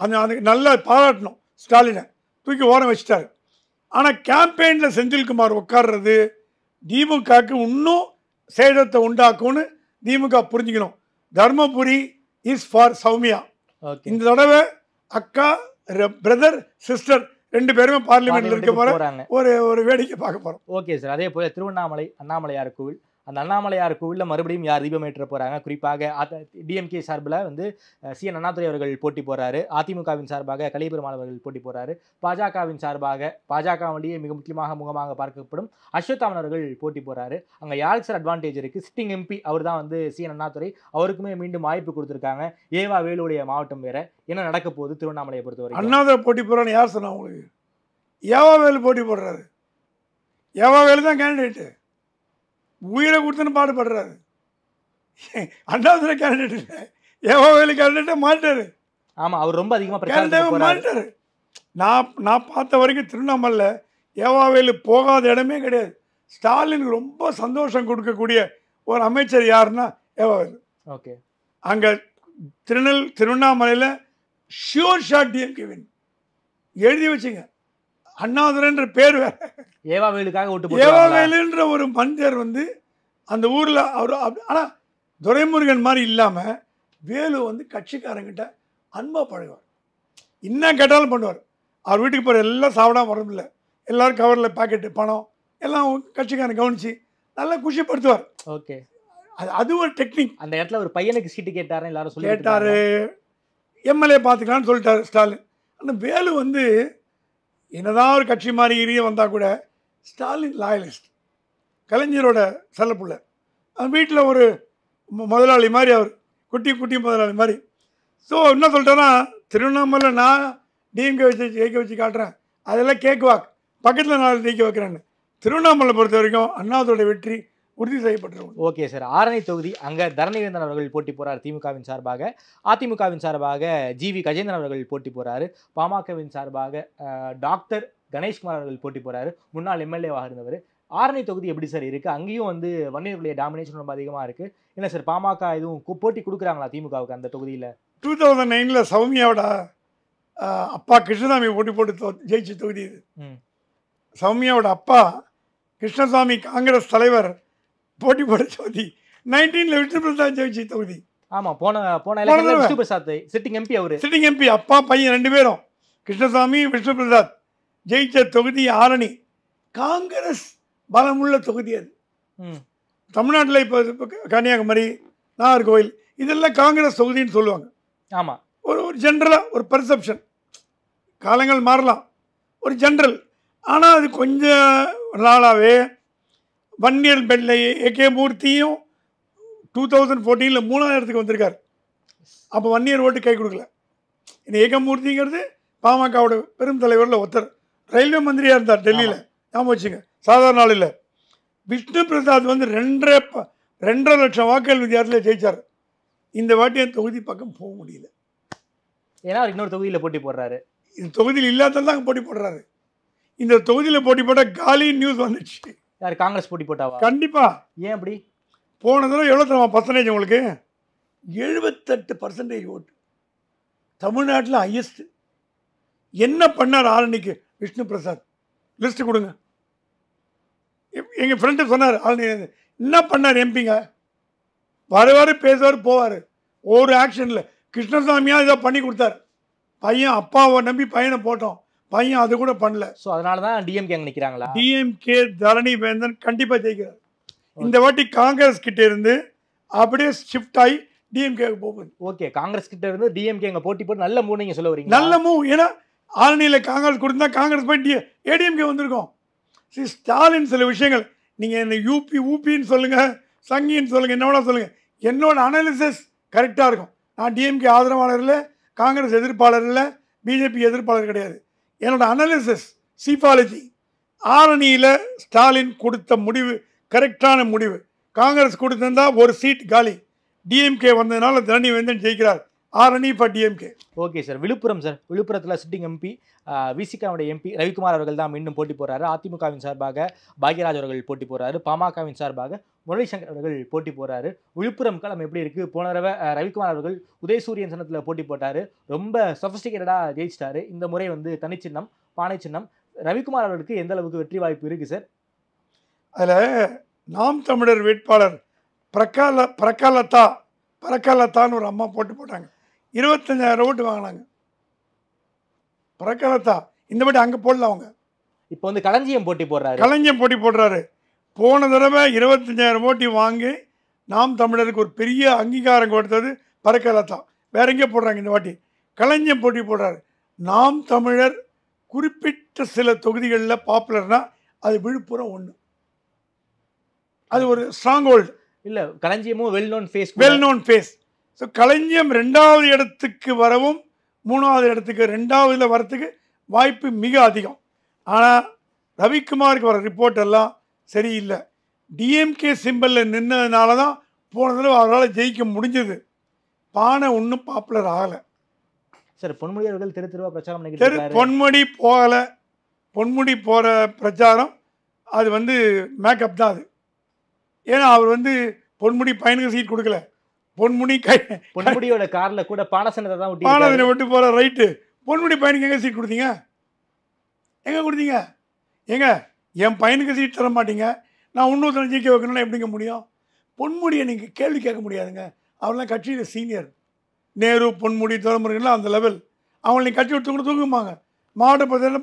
அந்த அதுக்கு நல்லா பாராட்டணும் ஸ்டாலினை தூக்கி ஓரம் வச்சுட்டாரு ஆனால் கேம்பெயினில் செந்தில்குமார் உட்காடுறது திமுகவுக்கு இன்னும் சேதத்தை உண்டாக்கும்னு திமுக புரிஞ்சுக்கணும் தர்மபுரி இஸ் ஃபார் சௌமியா இந்த தடவை அக்கா பிரதர் சிஸ்டர் ரெண்டு பேருமே பார்லிமெண்ட்ல இருக்க போற ஒரு ஒரு வேடிக்கை பார்க்க போறோம் ஓகே சார் அதே போல திருவண்ணாமலை அண்ணாமலையார் கோவில் அந்த அண்ணாமலையார் கோவிலில் மறுபடியும் யார் தீபம் ஏற்ற போகிறாங்க குறிப்பாக டிஎம்கே சார்பில் வந்து சி என் அண்ணாதுரை அவர்கள் போட்டி போகிறாரு அதிமுகவின் சார்பாக கலிபெருமாள் அவர்கள் போட்டி போகிறாரு பாஜகவின் சார்பாக பாஜகவிலேயே மிக முக்கியமாக முகமாக பார்க்கப்படும் அஸ்வத்தாமன் அவர்கள் போட்டி போகிறாரு அங்கே யாருக்கு சார் அட்வான்டேஜ் இருக்குது சிட்டிங் எம்பி அவர் தான் வந்து சி என் அண்ணாதுரை அவருக்குமே மீண்டும் வாய்ப்பு கொடுத்துருக்காங்க ஏவா வேலுடைய மாவட்டம் வேற என்ன நடக்க போகுது திருவண்ணாமலையை பொறுத்தவரை அண்ணாதுரை போட்டி போகிறான்னு யார் சொன்னா உங்களுக்கு ஏவா வேலு போட்டி போடுறாரு ஏவா வேலு தான் கேண்டிடேட்டு உயிரை கொடுத்துன்னு பாடுபடுறாரு அண்ணாதுரை கேண்டிடேட் இல்லை ஏவாவேலி கேண்டிடேட்டே மாட்டாரு ஆமாம் அவர் ரொம்ப அதிகமாக கேண்டிடேட் மாட்டார் நான் நான் பார்த்த வரைக்கும் திருவண்ணாமலையில் ஏவாவேலு போகாத இடமே கிடையாது ஸ்டாலின் ரொம்ப சந்தோஷம் கொடுக்கக்கூடிய ஒரு அமைச்சர் யாருன்னா ஏவாவேலு ஓகே அங்கே திருநெல் திருவண்ணாமலையில் ஷியோர் ஷாட் டிஎம் வின் எழுதி வச்சுங்க அண்ணாதுரைன்ற பேர் வேற ஏவாவேலுக்காக விட்டு ஏவாவேலுன்ற ஒரு மனிதர் வந்து அந்த ஊரில் அவர் ஆனால் துரைமுருகன் மாதிரி இல்லாமல் வேலு வந்து கட்சிக்காரங்கிட்ட அன்பாக பழகுவார் என்ன கேட்டாலும் பண்ணுவார் அவர் வீட்டுக்கு போகிற எல்லாம் சாப்பிடாம வரமில்ல எல்லோரும் கவரில் பாக்கெட்டு பணம் எல்லாம் கட்சிக்காரன் கவனித்து நல்லா குஷிப்படுத்துவார் ஓகே அது அது ஒரு டெக்னிக் அந்த இடத்துல ஒரு பையனுக்கு சீட்டு கேட்டார் எல்லாரும் சொல்லி கேட்டார் எம்எல்ஏ பார்த்துக்கலான்னு சொல்லிட்டாரு ஸ்டாலின் ஆனால் வேலு வந்து என்னதான் ஒரு கட்சி மாறி இரிய வந்தால் கூட ஸ்டாலின் லாயலிஸ்ட் கலைஞரோட செல்லப்புள்ள அந்த வீட்டில் ஒரு முதலாளி மாதிரி அவர் குட்டி குட்டி முதலாளி மாதிரி ஸோ என்ன சொல்லிட்டேன்னா திருவண்ணாமலை நான் டிஎம்கே வச்சு ஜெயிக்க வச்சு காட்டுறேன் அதெல்லாம் கேக் வாக் பக்கத்தில் நான் ஜெயிக்க வைக்கிறேன்னு திருவண்ணாமலை பொறுத்த வரைக்கும் அண்ணாதோட வெற்றி உறுதி செய்யப்பட்டிருக்கும் ஓகே சார் ஆரணி தொகுதி அங்கே தரணிவேந்தன் அவர்கள் போட்டி போகிறார் திமுகவின் சார்பாக அதிமுகவின் சார்பாக ஜி வி கஜேந்திரன் அவர்கள் போட்டி போகிறாரு பாமகவின் சார்பாக டாக்டர் கணேஷ்குமார் அவர்கள் போட்டி போகிறாரு முன்னாள் எம்எல்ஏவாக இருந்தவர் ஆரணி தொகுதி எப்படி சார் இருக்குது அங்கேயும் வந்து வன்னியர்களுடைய டாமினேஷன் ரொம்ப அதிகமாக இருக்குது என்ன சார் பாமக எதுவும் போட்டி கொடுக்குறாங்களா திமுகவுக்கு அந்த தொகுதியில் டூ தௌசண்ட் நைனில் சௌமியாவோட அப்பா கிருஷ்ணசாமி போட்டி போட்டு ஜெயிச்ச தொகுதி இது சௌமியாவோட அப்பா கிருஷ்ணசாமி காங்கிரஸ் தலைவர் போட்டி போட தொகுதி நைன்டீனில் விஷ்ணு பிரசாத் ஜெயிச்ச தொகுதி ஆமாம் போன போன விஷ்ணு பிரசாத் சிட்டிங் எம்பி அவரு சிட்டிங் எம்பி அப்பா பையன் ரெண்டு பேரும் கிருஷ்ணசாமி விஷ்ணு பிரசாத் ஜெயிச்ச தொகுதி ஆரணி காங்கிரஸ் பலமுள்ள தொகுதி அது தமிழ்நாட்டில் இப்போ கன்னியாகுமரி நாகர்கோவில் இதெல்லாம் காங்கிரஸ் தொகுதின்னு சொல்லுவாங்க ஆமாம் ஒரு ஒரு ஜென்ரலாக ஒரு பர்செப்ஷன் காலங்கள் மாறலாம் ஒரு ஜென்ரல் ஆனால் அது கொஞ்சம் நாளாகவே ஒன் இயர் பெட்டில் ஏகே மூர்த்தியும் டூ தௌசண்ட் ஃபோர்டீனில் மூணாவது இடத்துக்கு வந்திருக்கார் அப்போ ஒன் இயர் ஓட்டு கை கொடுக்கல இந்த ஏகமூர்த்திங்கிறது பாமகவோட பெரும் தலைவரில் ஒருத்தர் ரயில்வே மந்திரியாக இருந்தார் டெல்லியில் ஞாபகம் வச்சுங்க சாதாரண நாள் இல்லை விஷ்ணு பிரசாத் வந்து ரெண்டரை ரெண்டரை லட்சம் வாக்குகள் வித்தியாசத்தில் ஜெயித்தார் இந்த வாட்டி என் தொகுதி பக்கம் போக முடியல ஏன்னா அவர் இன்னொரு தொகுதியில் போட்டி போடுறாரு இந்த தொகுதியில் இல்லாததான் போட்டி போடுறாரு இந்த தொகுதியில் போட்டி போட்டால் காலி நியூஸ் வந்துச்சு யார் காங்கிரஸ் போட்டி போட்டாவா கண்டிப்பாக ஏன் அப்படி போன தடவை எவ்வளோ பர்சன்டேஜ் உங்களுக்கு எழுபத்தெட்டு பர்சன்டேஜ் ஓட்டு தமிழ்நாட்டில் ஹையஸ்ட்டு என்ன பண்ணார் ஆரணிக்கு விஷ்ணு பிரசாத் லிஸ்ட்டு கொடுங்க எங்கள் ஃப்ரெண்டு சொன்னார் ஆரணி என்ன பண்ணார் எம்பிங்க வருவார் பேசுவார் போவார் ஒரு ஆக்ஷனில் கிருஷ்ணசாமியாக இதை பண்ணி கொடுத்தார் பையன் அப்பாவை நம்பி பையனை போட்டோம் பையன் அது கூட பண்ணல ஸோ அதனால தான் டிஎம்கே அங்கே நிற்கிறாங்களா டிஎம்கே தரணி வேந்தன் கண்டிப்பாக ஜெயிக்கிறார் இந்த வாட்டி காங்கிரஸ் கிட்ட இருந்து அப்படியே ஷிஃப்ட் ஆகி டிஎம்கே போகுது ஓகே காங்கிரஸ் கிட்ட இருந்து டிஎம்கே அங்கே போட்டி போட்டு நல்ல மூவ் நீங்கள் சொல்ல வரீங்க நல்ல மூவ் ஏன்னா ஆரணியில் காங்கிரஸ் கொடுத்தா காங்கிரஸ் போய் டி ஏடிஎம்கே வந்திருக்கோம் சரி ஸ்டாலின் சில விஷயங்கள் நீங்கள் இந்த யூபி ஊபின்னு சொல்லுங்கள் சங்கின்னு சொல்லுங்கள் என்ன சொல்லுங்கள் என்னோடய அனாலிசிஸ் கரெக்டாக இருக்கும் நான் டிஎம்கே ஆதரவாளர் இல்லை காங்கிரஸ் எதிர்ப்பாளர் இல்லை பிஜேபி எதிர்ப்பாளர் கிடையாது என்னோட அனாலிசிஸ் சீஃபாலஜி ஆரணியில் ஸ்டாலின் கொடுத்த முடிவு கரெக்டான முடிவு காங்கிரஸ் கொடுத்திருந்தால் ஒரு சீட் காலி டிஎம்கே வந்ததுனால தனி வேந்தன் ஜெயிக்கிறார் ஆரணி இப்போ DMK okay sir Viluppuram sir விழுப்புரத்தில் சிட்டிங் எம்பி விசிகாவுடைய எம்பி ரவிக்குமார் அவர்கள் தான் மீண்டும் போட்டி போகிறாரு அதிமுகவின் சார்பாக பாக்யராஜ் அவர்கள் போட்டி போகிறாரு பாமகவின் சார்பாக முரளிசங்கர் அவர்கள் போட்டி போகிறாரு விழுப்புரம் களம் எப்படி இருக்குது போன தடவை ரவிக்குமார் அவர்கள் உதயசூரியன் சின்னத்தில் போட்டி போட்டார் ரொம்ப சொஃபிஸ்டிகேட்டடாக ஜெயிச்சிட்டாரு இந்த முறை வந்து தனிச்சின்னம் பானை சின்னம் ரவிக்குமார் அவர்களுக்கு எந்த அளவுக்கு வெற்றி வாய்ப்பு இருக்குது சார் அதில் நாம் தமிழர் வேட்பாளர் பிரகால பிரகாலத்தா பிரகாலத்தான்னு ஒரு அம்மா போட்டு போட்டாங்க இருபத்தஞ்சாயிரம் ஓட்டு வாங்கினாங்க பிரகலதா இந்த வாட்டி அங்கே போடல அவங்க இப்போ வந்து களஞ்சியம் போட்டி போடுறாரு களஞ்சியம் போட்டி போடுறாரு போன தடவை இருபத்தஞ்சாயிரம் ஓட்டி வாங்கி நாம் தமிழருக்கு ஒரு பெரிய அங்கீகாரம் கொடுத்தது பறக்கலதா வேற எங்கே போடுறாங்க இந்த வாட்டி களஞ்சியம் போட்டி போடுறாரு நாம் தமிழர் குறிப்பிட்ட சில தொகுதிகளில் பாப்புலர்னால் அது விழுப்புரம் ஒன்று அது ஒரு ஸ்ட்ராங் ஹோல்டு இல்லை களஞ்சியமும் well known face well known face so கலைஞம் ரெண்டாவது இடத்துக்கு வரவும் மூணாவது இடத்துக்கு ரெண்டாவது இதில் வரத்துக்கு வாய்ப்பு மிக அதிகம் ஆனால் ரவிக்குமாருக்கு வர ரிப்போர்ட் எல்லாம் சரியில்லை டிஎம்கே சிம்பிளில் நின்றதுனால தான் போன தடவை அவரால் ஜெயிக்க முடிஞ்சது பானை ஒன்றும் பாப்புலர் ஆகலை சார் பொன்முடி அவர்கள் தெரு பிரச்சாரம் தெரு பொன்முடி போகலை பொன்முடி போகிற பிரச்சாரம் அது வந்து மேக்கப் தான் அது ஏன்னா அவர் வந்து பொன்முடி பையனுக்கு சீட் கொடுக்கல பொன்முடி கை பொன்முடியோட கார்ல கூட பாலசனத்தை தான் பாலசனை விட்டு போற ரைட்டு பொன்முடி பையனுக்கு எங்க சீட் கொடுத்தீங்க எங்க கொடுத்தீங்க எங்க என் பையனுக்கு சீட் தர மாட்டீங்க நான் இன்னொருத்தன் ஜிகே வைக்கணும்னா எப்படிங்க முடியும் பொன்முடியை நீங்கள் கேள்வி கேட்க முடியாதுங்க அவர்லாம் கட்சியில் சீனியர் நேரு பொன்முடி துறைமுறைகள்லாம் அந்த லெவல் அவங்களை நீங்கள் கட்சி விட்டு கூட தூங்குமாங்க மாவட்ட பகுதியில்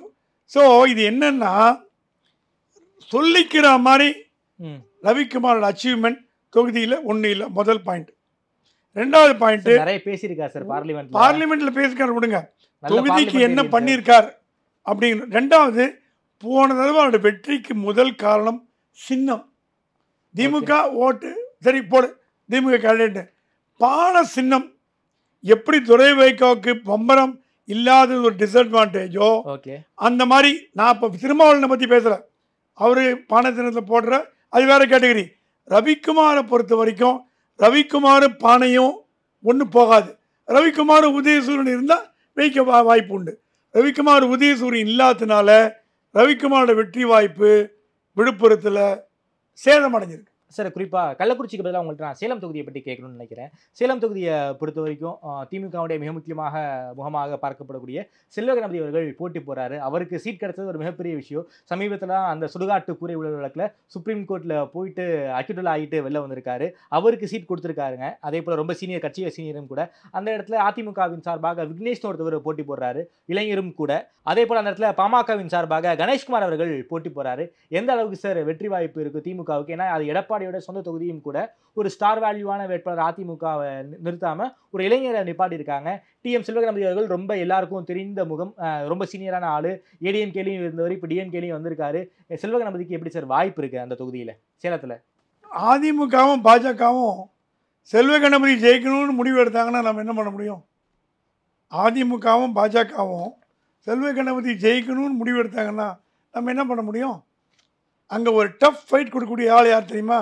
ஸோ இது என்னென்னா சொல்லிக்கிற மாதிரி ரவிக்குமாரோட அச்சீவ்மெண்ட் தொகுதியில் ஒன்றும் இல்லை முதல் பாயிண்ட் ரெண்டாவது பாயிண்ட் நிறைய பேசியிருக்காரு சார் பார்லிமெண்ட் பார்லிமெண்ட்ல பேசிருக்காரு விடுங்க தொகுதிக்கு என்ன பண்ணியிருக்கார் அப்படிங்கிற ரெண்டாவது போன தடவை அவருடைய வெற்றிக்கு முதல் காரணம் சின்னம் திமுக ஓட்டு சரி போடு திமுக கேண்டிடேட்டு பான சின்னம் எப்படி துறை வைகோக்கு பம்பரம் இல்லாத ஒரு டிஸ்அட்வான்டேஜோ அந்த மாதிரி நான் இப்போ திருமாவளனை பற்றி பேசுகிறேன் அவர் பான சின்னத்தில் போடுற அது வேற கேட்டகரி ரவிக்குமாரை பொறுத்த வரைக்கும் ரவிக்குமார் பானையும் ஒன்றும் போகாது ரவிக்குமார் உதயசூரியன் இருந்தால் வைக்க வா வாய்ப்பு உண்டு ரவிக்குமார் உதயசூரியன் இல்லாததுனால ரவிக்குமாரோட வெற்றி வாய்ப்பு விழுப்புரத்தில் சேதமடைஞ்சிருக்கு சார் குறிப்பாக கள்ளக்குறிச்சிக்கு பதிலாக உங்கள்கிட்ட நான் சேலம் தொகுதியை பற்றி கேட்கணும்னு நினைக்கிறேன் சேலம் தொகுதியை பொறுத்த வரைக்கும் திமுகவுடைய மிக முக்கியமாக முகமாக பார்க்கப்படக்கூடிய செல்வ கணபதி அவர்கள் போட்டி போகிறாரு அவருக்கு சீட் கிடைச்சது ஒரு மிகப்பெரிய விஷயம் சமீபத்தில் அந்த சுடுகாட்டு கூரை உள்ள வழக்கில் சுப்ரீம் கோர்ட்டில் போயிட்டு அக்யூட்டல் ஆகிட்டு வெளில வந்திருக்காரு அவருக்கு சீட் கொடுத்துருக்காருங்க அதே போல் ரொம்ப சீனியர் கட்சிய சீனியரும் கூட அந்த இடத்துல அதிமுகவின் சார்பாக விக்னேஷ்னு ஒருத்தவர் போட்டி போடுறாரு இளைஞரும் கூட அதே போல் அந்த இடத்துல பாமகவின் சார்பாக கணேஷ்குமார் அவர்கள் போட்டி போகிறாரு எந்த அளவுக்கு சார் வெற்றி வாய்ப்பு இருக்குது திமுகவுக்கு ஏன்னா அது எடப்பாடி எடப்பாடியோட சொந்த தொகுதியும் கூட ஒரு ஸ்டார் வேல்யூவான வேட்பாளர் அதிமுகவை நிறுத்தாமல் ஒரு இளைஞரை நிப்பாட்டியிருக்காங்க டிஎம் சிவகணபதி அவர்கள் ரொம்ப எல்லாருக்கும் தெரிந்த முகம் ரொம்ப சீனியரான ஆள் கேலியும் இருந்தவர் இப்போ கேலியும் வந்திருக்காரு செல்வகணபதிக்கு எப்படி சார் வாய்ப்பு இருக்குது அந்த தொகுதியில் சேலத்தில் அதிமுகவும் பாஜகவும் செல்வ கணபதி ஜெயிக்கணும்னு முடிவு எடுத்தாங்கன்னா நம்ம என்ன பண்ண முடியும் அதிமுகவும் பாஜகவும் செல்வ கணபதி ஜெயிக்கணும்னு முடிவு எடுத்தாங்கன்னா நம்ம என்ன பண்ண முடியும் அங்கே ஒரு டஃப் ஃபைட் கொடுக்கக்கூடிய ஆள் யார் தெரியுமா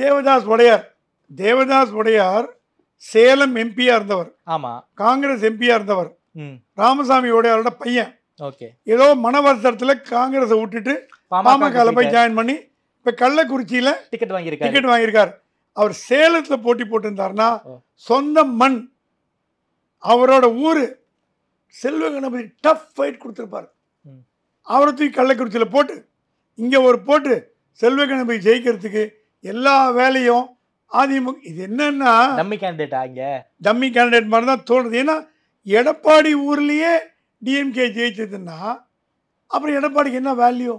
தேவதாஸ் உடையார் தேவதாஸ் உடையார் சேலம் எம்பியாக இருந்தவர் ஆமாம் காங்கிரஸ் எம்பியாக இருந்தவர் ராமசாமி உடையாரோட பையன் ஓகே ஏதோ மனவசரத்தில் காங்கிரஸை விட்டுட்டு பாமகவில் போய் ஜாயின் பண்ணி இப்போ கள்ளக்குறிச்சியில் டிக்கெட் வாங்கியிருக்காரு டிக்கெட் வாங்கியிருக்கார் அவர் சேலத்தில் போட்டி போட்டிருந்தார்னா சொந்த மண் அவரோட ஊர் செல்வ கணபதி டஃப் ஃபைட் கொடுத்துருப்பார் அவரை தூக்கி கள்ளக்குறிச்சியில் போட்டு இங்கே ஒரு போட்டு செல்வ ஜெயிக்கிறதுக்கு எல்லா வேலையும் அதிமுக இது என்னன்னா டம்மி கேண்டிடேட் ஆங்க டம்மி கேண்டிடேட் மாதிரி தான் தோணுது ஏன்னா எடப்பாடி ஊர்லேயே டிஎம்கே ஜெயிச்சதுன்னா அப்புறம் எடப்பாடிக்கு என்ன வேல்யூ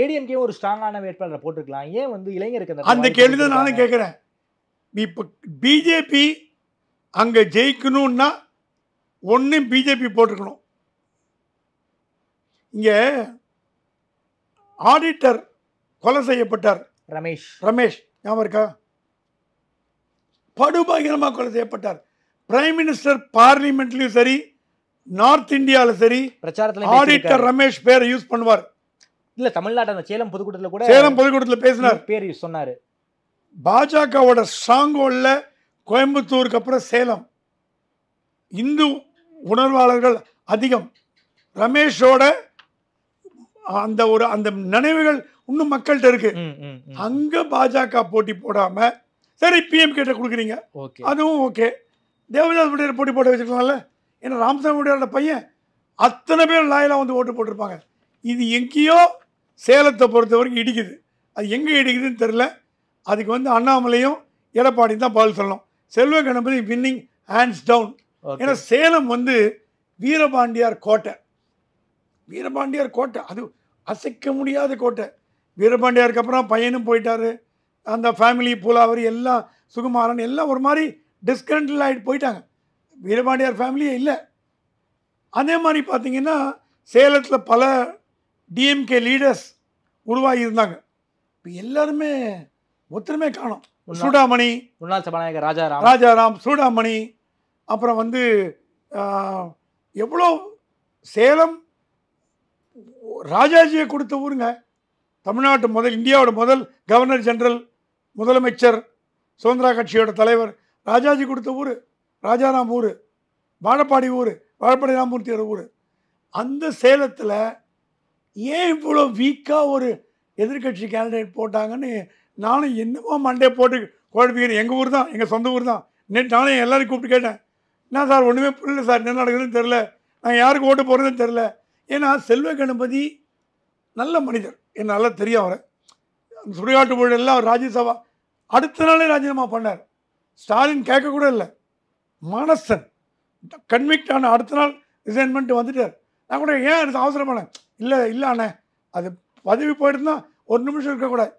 ஏடிஎம்கே ஒரு ஸ்ட்ராங்கான வேட்பாளரை போட்டிருக்கலாம் ஏன் வந்து இளைஞருக்கு அந்த கேள்வி தான் நானும் கேட்குறேன் இப்போ பிஜேபி அங்கே ஜெயிக்கணும்னா ஒன்று பிஜேபி போட்டுக்கணும் இங்கே ஆடிட்டர் கொலை செய்யப்பட்டார் ரமேஷ் ரமேஷ் ஞாபகம் இருக்கா படுபகிரமாக கொலை செய்யப்பட்டார் பிரைம் மினிஸ்டர் பார்லிமெண்ட்லையும் சரி நார்த் இந்தியாவில் சரி பிரச்சாரத்தில் ஆடிட்டர் ரமேஷ் பேரை யூஸ் பண்ணுவார் இல்லை தமிழ்நாட்டில் சேலம் பொதுக்கூட்டத்தில் கூட சேலம் பொதுக்கூட்டத்தில் பேசினார் பேர் சொன்னார் பாஜகவோட ஸ்ட்ராங்கோல்ல கோயம்புத்தூருக்கு அப்புறம் சேலம் இந்து உணர்வாளர்கள் அதிகம் ரமேஷோட அந்த ஒரு அந்த நினைவுகள் இன்னும் மக்கள்கிட்ட இருக்கு அங்கே பாஜக போட்டி போடாமல் சரி பிஎம் கேட்ட கொடுக்குறீங்க அதுவும் ஓகே தேவதாஸ் முடையார் போட்டி போட்டு வச்சுக்கலாம்ல ஏன்னா ராம்சாமி முடையாரோட பையன் அத்தனை பேர் லாயலாக வந்து ஓட்டு போட்டிருப்பாங்க இது எங்கேயோ சேலத்தை பொறுத்த வரைக்கும் இடிக்குது அது எங்கே இடிக்குதுன்னு தெரில அதுக்கு வந்து அண்ணாமலையும் எடப்பாடியும் தான் பதில் சொல்லணும் செல்வ கணபதி வின்னிங் ஹேண்ட்ஸ் டவுன் ஏன்னா சேலம் வந்து வீரபாண்டியார் கோட்டை வீரபாண்டியார் கோட்டை அது அசைக்க முடியாத கோட்டை வீரபாண்டியாருக்கு அப்புறம் பையனும் போயிட்டார் அந்த ஃபேமிலி பூலாவரி எல்லாம் சுகுமாரன் எல்லாம் ஒரு மாதிரி டிஸ்கண்டில் ஆகிட்டு போயிட்டாங்க வீரபாண்டியார் ஃபேமிலியே இல்லை அதே மாதிரி பார்த்தீங்கன்னா சேலத்தில் பல டிஎம்கே லீடர்ஸ் உருவாகி இருந்தாங்க இப்போ எல்லாருமே ஒத்தருமே காணும் சூடாமணி முன்னாள் சபாநாயகர் ராஜாராம் ராஜாராம் சூடாமணி அப்புறம் வந்து எவ்வளோ சேலம் ராஜாஜியை கொடுத்த ஊருங்க தமிழ்நாட்டு முதல் இந்தியாவோட முதல் கவர்னர் ஜென்ரல் முதலமைச்சர் சுதந்திரா கட்சியோட தலைவர் ராஜாஜி கொடுத்த ஊர் ராஜாராம் ஊர் வாழப்பாடி ஊர் வாழப்பாடி ராமமூர்த்தியோட ஊர் அந்த சேலத்தில் ஏன் இவ்வளோ வீக்காக ஒரு எதிர்கட்சி கேண்டிடேட் போட்டாங்கன்னு நானும் என்னமோ மண்டே போட்டு குழப்பிக்கிறேன் எங்கள் ஊர் தான் எங்கள் சொந்த ஊர் தான் நே நானும் எல்லோரும் கூப்பிட்டு கேட்டேன் என்ன சார் ஒன்றுமே புரியல சார் என்ன நடக்குதுன்னு தெரில நாங்கள் யாருக்கு ஓட்டு போகிறதுன்னு தெரில ஏன்னா செல்வ கணபதி நல்ல மனிதர் என் நல்லா தெரிய அவரை சுடுகாட்டு போடெல்லாம் ராஜ்யசபா அடுத்த நாளே ராஜினாமா பண்ணார் ஸ்டாலின் கேட்கக்கூட இல்லை மனசன் கன்விக்ட் ஆன அடுத்த நாள் ரிசைன்மெண்ட் வந்துட்டார் நான் கூட ஏன் அது அவசரமானேன் இல்லை இல்லை அண்ணே அது பதவி போயிட்டுனா ஒரு நிமிஷம் இருக்கக்கூடாது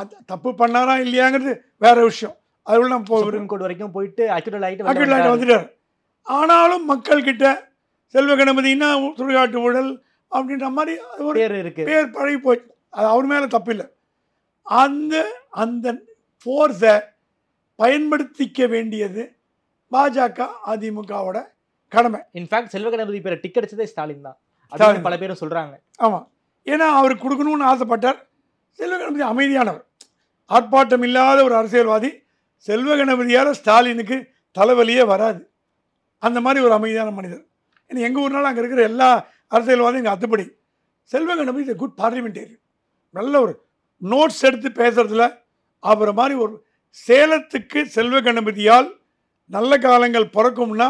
அது தப்பு பண்ணாரா இல்லையாங்கிறது வேற விஷயம் அதுக்குள்ள நம்ம கோர்ட் வரைக்கும் போயிட்டு அக்யூட்டல் ஆகிட்டு ஆகிட்டு வந்துட்டார் ஆனாலும் மக்கள்கிட்ட செல்வ கணபதினா சுடுகாட்டு ஊழல் அப்படின்ற மாதிரி ஒரு இருக்கு பேர் பழகி போச்சு அது அவர் மேலே தப்பில்லை அந்த அந்த ஃபோர்ஸை பயன்படுத்திக்க வேண்டியது பாஜக அதிமுகவோட கடமை இன்ஃபேக்ட் செல்வ கணபதி பேரை டிக்கெட் அடிச்சதே ஸ்டாலின் தான் பல பேரும் சொல்கிறாங்க ஆமாம் ஏன்னா அவர் கொடுக்கணும்னு ஆசைப்பட்டார் செல்வ கணபதி அமைதியானவர் ஆர்ப்பாட்டம் இல்லாத ஒரு அரசியல்வாதி செல்வ கணபதியால் ஸ்டாலினுக்கு தலைவலியே வராது அந்த மாதிரி ஒரு அமைதியான மனிதர் ஏன்னா எங்கள் ஊர்னாலும் அங்கே இருக்கிற எல்லா அரசியல்வாதியும் எங்கள் அத்துப்படி நம்பி இஸ் குட் பார்லிமெண்டேரியன் நல்ல ஒரு நோட்ஸ் எடுத்து பேசுகிறதுல அவர் மாதிரி ஒரு சேலத்துக்கு செல்வ கணபதியால் நல்ல காலங்கள் பிறக்கும்னா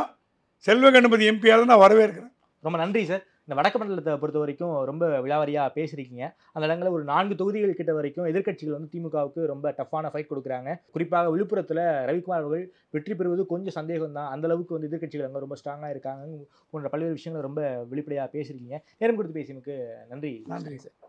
செல்வ கணபதி எம்பியால் நான் வரவேற்கிறேன் ரொம்ப நன்றி சார் இந்த வடக்கு மண்டலத்தை பொறுத்த வரைக்கும் ரொம்ப விழாவாரியாக பேசியிருக்கீங்க அந்த இடங்களில் ஒரு நான்கு தொகுதிகள் கிட்ட வரைக்கும் எதிர்க்கட்சிகள் வந்து திமுகவுக்கு ரொம்ப டஃப்பான ஃபைட் கொடுக்குறாங்க குறிப்பாக விழுப்புரத்தில் ரவிக்குமார் அவர்கள் வெற்றி பெறுவது கொஞ்சம் சந்தேகம் தான் அந்தளவுக்கு வந்து எதிர்க்கட்சிகள் அங்கே ரொம்ப ஸ்ட்ராங்காக இருக்காங்க போன்ற பல்வேறு விஷயங்கள் ரொம்ப வெளிப்படையாக பேசியிருக்கீங்க நேரம் கொடுத்து பேசியமுக்கு நன்றி நன்றி சார்